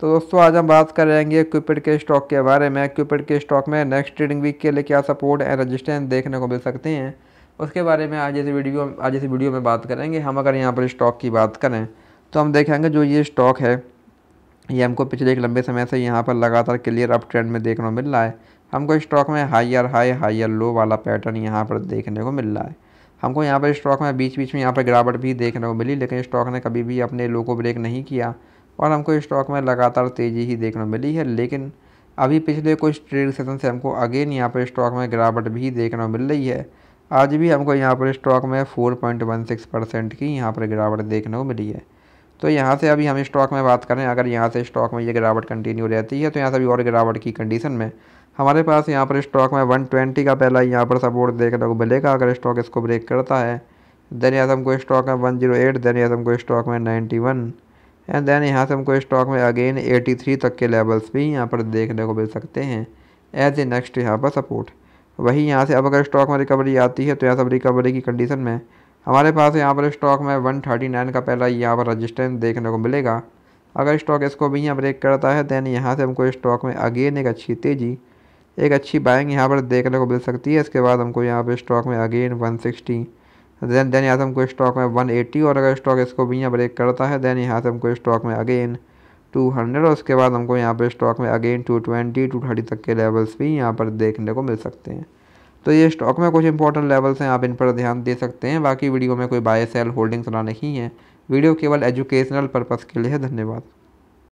तो दोस्तों आज हम बात कर करेंगे क्यूपिड के स्टॉक के बारे में क्यूपिड के स्टॉक में नेक्स्ट ट्रेडिंग वीक के लिए क्या सपोर्ट एंड रजिस्टेंस देखने को मिल सकते हैं उसके बारे में आज इस वीडियो आज इस वीडियो में बात करेंगे हम अगर यहाँ पर स्टॉक की बात करें तो हम देखेंगे जो ये स्टॉक है ये हमको पिछले एक लंबे समय से यहाँ पर लगातार क्लियर अप ट्रेंड में देखने को मिल रहा है हमको स्टॉक में हायर हाई हायर लो वाला पैटर्न यहाँ पर देखने को मिल रहा है हमको यहाँ पर स्टॉक में बीच बीच में यहाँ पर गिरावट भी देखने को मिली लेकिन स्टॉक ने कभी भी अपने लो को ब्रेक नहीं किया और हमको स्टॉक में लगातार तेज़ी ही देखने को मिली है लेकिन अभी पिछले कुछ ट्रेड सेशन से हमको अगेन यहाँ पर स्टॉक में गिरावट भी देखने को मिल रही है आज भी हमको यहाँ पर स्टॉक में four point one six percent की यहाँ पर गिरावट देखने को मिली है तो यहाँ से अभी हम स्टॉक में बात करें अगर यहाँ से स्टॉक में ये गिरावट कंटिन्यू रहती है तो यहाँ से अभी और गिरावट की कंडीशन में हमारे पास यहाँ पर स्टॉक में वन ट्वेंटी का पहला यहाँ पर सपोर्ट देखने को मिलेगा अगर स्टॉक इसको ब्रेक करता है देन यहाँ हमको स्टॉक में वन जीरो एट देन यहाँ हमको स्टॉक में वन एंड देन यहाँ से हमको स्टॉक में अगेन 83 तक के लेवल्स भी यहाँ पर देखने को मिल सकते हैं एज ए नेक्स्ट यहाँ पर सपोर्ट वही यहाँ से अब अगर स्टॉक में रिकवरी आती है तो यहाँ सब रिकवरी की कंडीशन में हमारे पास यहाँ पर स्टॉक में 139 का पहला यहाँ पर रजिस्टेंस देखने को मिलेगा अगर स्टॉक इसको भी यहाँ ब्रेक करता है दैन यहाँ से हमको स्टॉक में अगेन एक अच्छी तेज़ी एक अच्छी बाइंग यहाँ पर देखने को मिल सकती है इसके बाद हमको यहाँ पर स्टॉक में again one sixty then then यहाँ से हमको स्टॉक में वन एटी और अगर स्टॉक इसको भी यहाँ ब्रेक करता है देन यहाँ से हमको स्टॉक में अगेन टू हंड्रेड और उसके बाद हमको यहाँ पर स्टॉक में again two twenty two thirty तक के लेवल्स भी यहाँ पर देखने को मिल सकते हैं तो ये स्टॉक में कुछ इंपॉर्टेंट लेवल्स हैं आप इन पर ध्यान दे सकते हैं बाकी वीडियो में कोई बाय सेल होल्डिंग्स ना नहीं है वीडियो केवल एजुकेशनल पर्पज़ के लिए है धन्यवाद